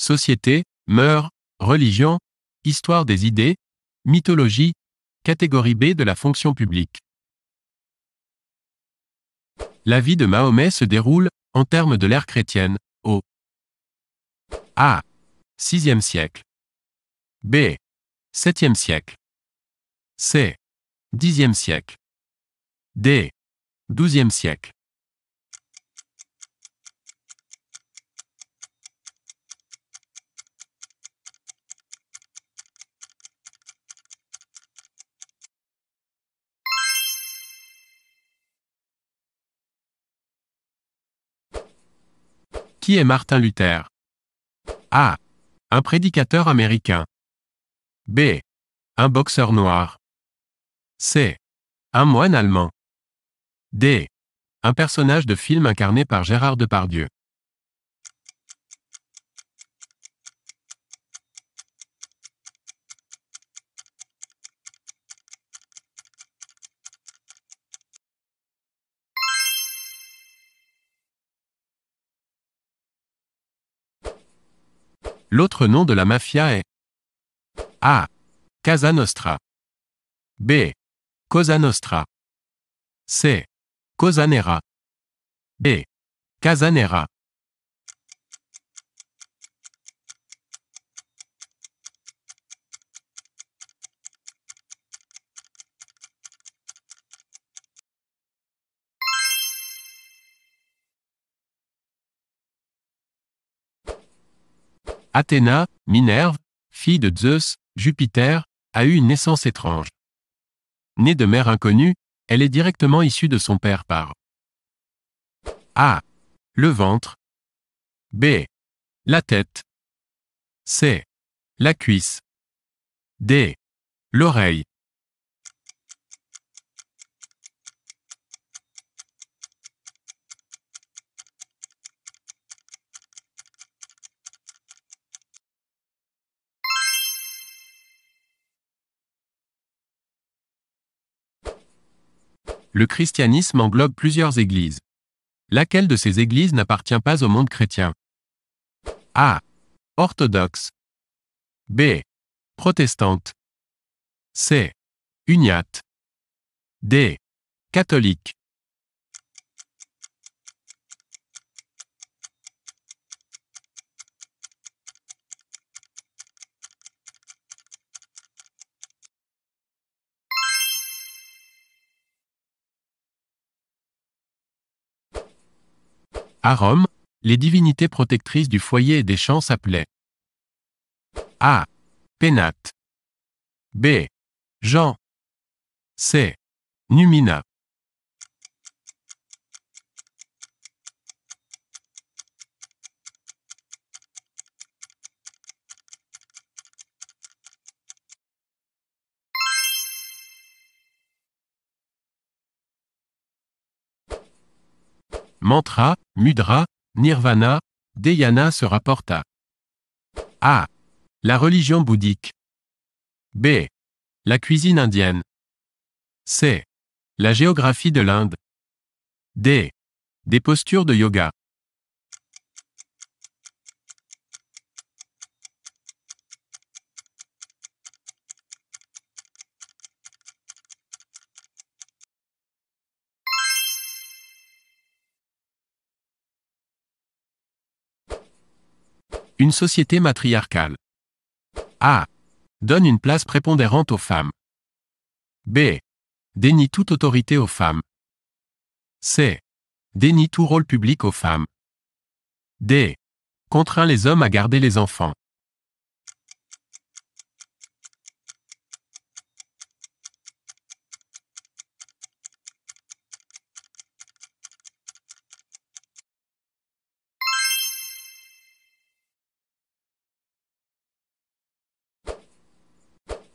société, mœurs, religion, histoire des idées, mythologie, catégorie B de la fonction publique. La vie de Mahomet se déroule, en termes de l'ère chrétienne, au A. 6e siècle. B. 7e siècle. C. 10e siècle. D. 12e siècle. Qui est Martin Luther A. Un prédicateur américain. B. Un boxeur noir. C. Un moine allemand. D. Un personnage de film incarné par Gérard Depardieu. L'autre nom de la mafia est A. Casa Nostra. B. Cosa Nostra. C. Cosa Nera. D. Casanera. Athéna, Minerve, fille de Zeus, Jupiter, a eu une naissance étrange. Née de mère inconnue, elle est directement issue de son père par A. Le ventre. B. La tête. C. La cuisse. D. L'oreille. Le christianisme englobe plusieurs églises. Laquelle de ces églises n'appartient pas au monde chrétien A. Orthodoxe. B. Protestante. C. Uniate. D. Catholique. À Rome, les divinités protectrices du foyer et des champs s'appelaient A. Pénate B. Jean C. Numina mantra, mudra, nirvana, dhyana se rapporte à A. La religion bouddhique. B. La cuisine indienne. C. La géographie de l'Inde. D. Des postures de yoga. Une société matriarcale. A. Donne une place prépondérante aux femmes. B. Dénie toute autorité aux femmes. C. Dénie tout rôle public aux femmes. D. Contraint les hommes à garder les enfants.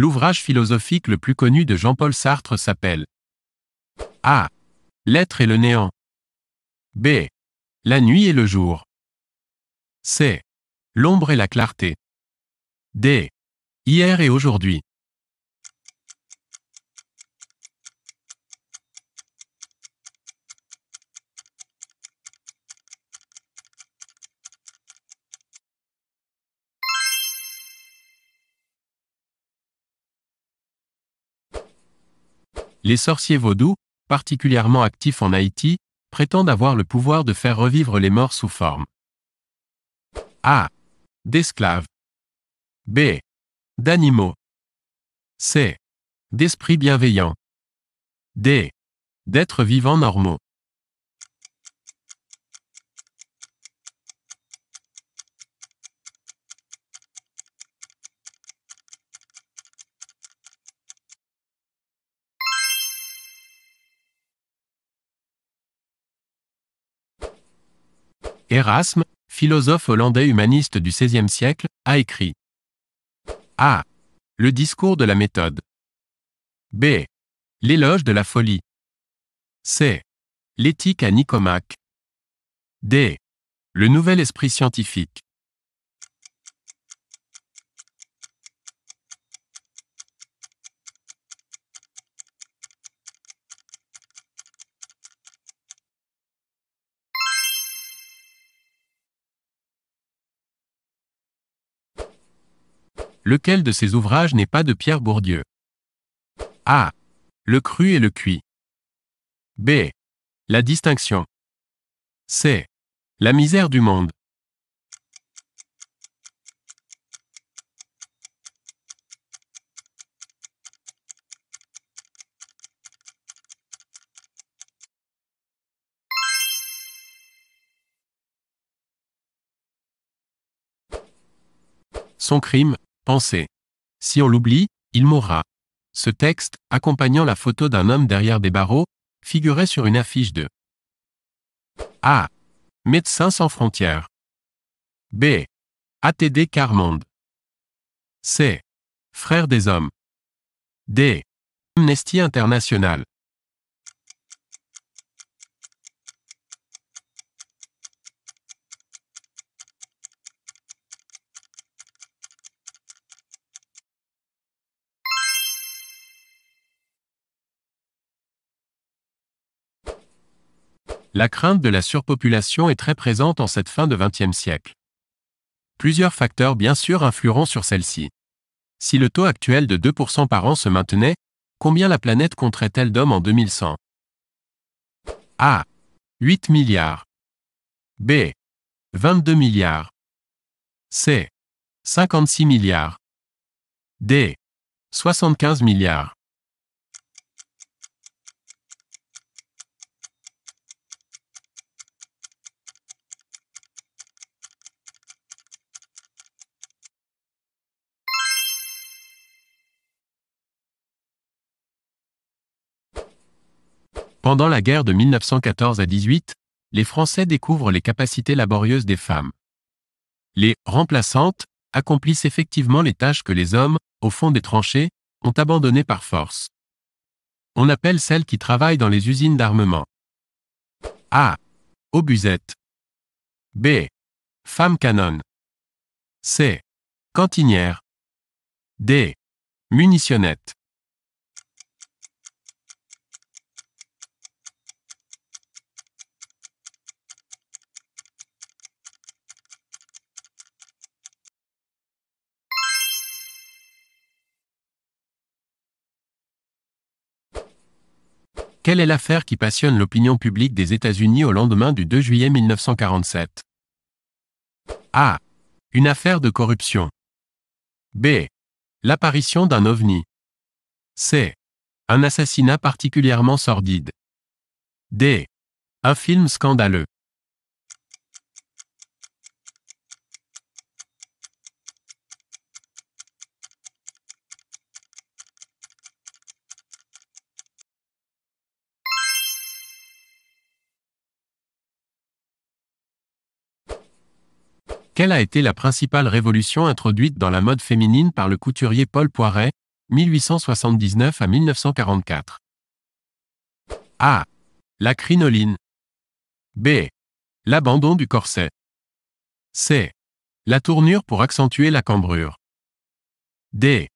L'ouvrage philosophique le plus connu de Jean-Paul Sartre s'appelle A. L'être et le néant. B. La nuit et le jour. C. L'ombre et la clarté. D. Hier et aujourd'hui. Les sorciers vaudous, particulièrement actifs en Haïti, prétendent avoir le pouvoir de faire revivre les morts sous forme. A. D'esclaves. B. D'animaux. C. D'esprits bienveillants. D. D'êtres vivants normaux. Erasme, philosophe hollandais humaniste du XVIe siècle, a écrit A. Le discours de la méthode. B. L'éloge de la folie. C. L'éthique à Nicomaque. D. Le nouvel esprit scientifique. Lequel de ces ouvrages n'est pas de Pierre Bourdieu A. Le cru et le cuit. B. La distinction. C. La misère du monde. Son crime, Pensée. Si on l'oublie, il mourra. Ce texte, accompagnant la photo d'un homme derrière des barreaux, figurait sur une affiche de A. Médecins sans frontières. B. ATD Carmonde. C. Frères des hommes. D. Amnesty International. La crainte de la surpopulation est très présente en cette fin de XXe siècle. Plusieurs facteurs bien sûr influeront sur celle-ci. Si le taux actuel de 2% par an se maintenait, combien la planète compterait-elle d'hommes en 2100 A. 8 milliards. B. 22 milliards. C. 56 milliards. D. 75 milliards. Pendant la guerre de 1914 à 18, les Français découvrent les capacités laborieuses des femmes. Les remplaçantes accomplissent effectivement les tâches que les hommes, au fond des tranchées, ont abandonnées par force. On appelle celles qui travaillent dans les usines d'armement. A. Obusette. B. Femme canon. C. Cantinière. D. Munitionnette. Quelle est l'affaire qui passionne l'opinion publique des États-Unis au lendemain du 2 juillet 1947 A. Une affaire de corruption. B. L'apparition d'un ovni. C. Un assassinat particulièrement sordide. D. Un film scandaleux. Quelle a été la principale révolution introduite dans la mode féminine par le couturier Paul Poiret, 1879 à 1944 A. La crinoline. B. L'abandon du corset. C. La tournure pour accentuer la cambrure. D.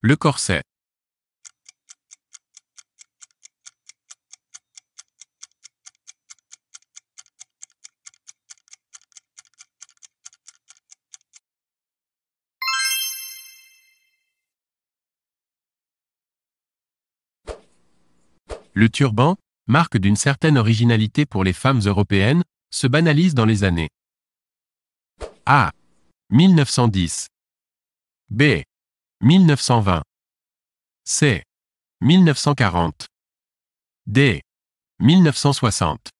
Le corset. Le turban, marque d'une certaine originalité pour les femmes européennes, se banalise dans les années A. 1910 B. 1920 C. 1940 D. 1960